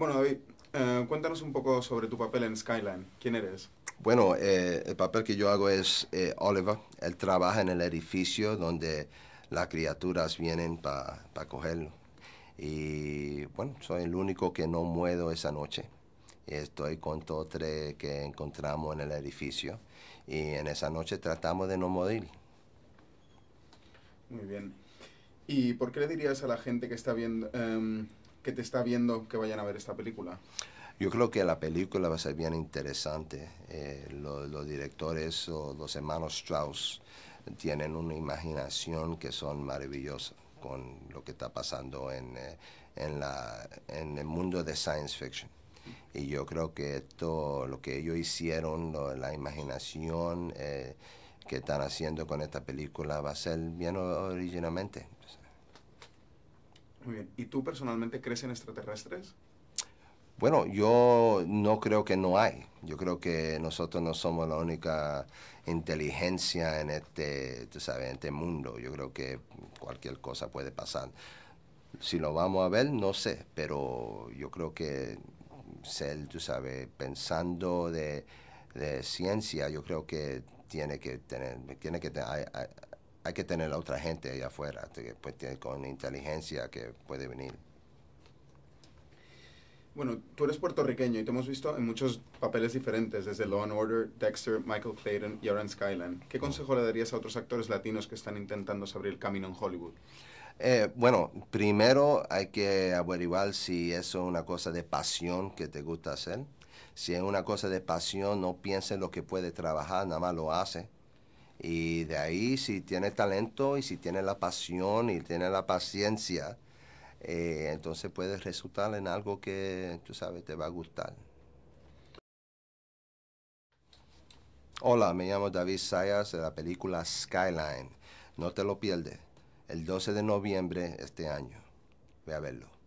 Bueno, David, eh, cuéntanos un poco sobre tu papel en Skyline. ¿Quién eres? Bueno, eh, el papel que yo hago es eh, Oliver. Él trabaja en el edificio donde las criaturas vienen para cogerlo. Y bueno, soy el único que no muevo esa noche. Estoy con todos tres que encontramos en el edificio. Y en esa noche tratamos de no morir. Muy bien. ¿Y por qué le dirías a la gente que está viendo, em, que te está viendo que vayan a ver esta película? Yo creo que la película va a ser bien interesante. Eh, los, directores o los hermanos Strauss tienen una imaginación que son maravillosas con lo que está pasando en, eh, en, la, en el mundo de science fiction. Y yo creo que todo lo que ellos hicieron, la imaginación eh, que están haciendo con esta película va a ser bien originalmente. Muy bien. ¿Y tú personalmente crees en extraterrestres? Bueno, yo no creo que no hay. Yo creo que nosotros no somos la única inteligencia en este, tú sabes, en este mundo. Yo creo que cualquier cosa puede pasar. Si lo vamos a ver, no sé, pero yo creo que ser, tú sabes, pensando de, ciencia, yo creo que tiene que tener, tiene que hay que tener a otra gente allá afuera pues, con inteligencia que puede venir. Bueno, tú eres puertorriqueño y te hemos visto en muchos papeles diferentes, desde Law and Order, Dexter, Michael Clayton y ahora Skyland. ¿Qué consejo le darías a otros actores latinos que están intentando abrir el camino en Hollywood? Eh, bueno, primero hay que averiguar si eso es una cosa de pasión que te gusta hacer. Si es una cosa de pasión, no pienses lo que puede trabajar, nada más lo hace. Y de ahí, si tienes talento y si tienes la pasión y tienes la paciencia, eh, entonces puede resultar en algo que, tú sabes, te va a gustar. Hola, me llamo David Sayas de la película Skyline. No te lo pierdes. El 12 de noviembre este año. Ve a verlo.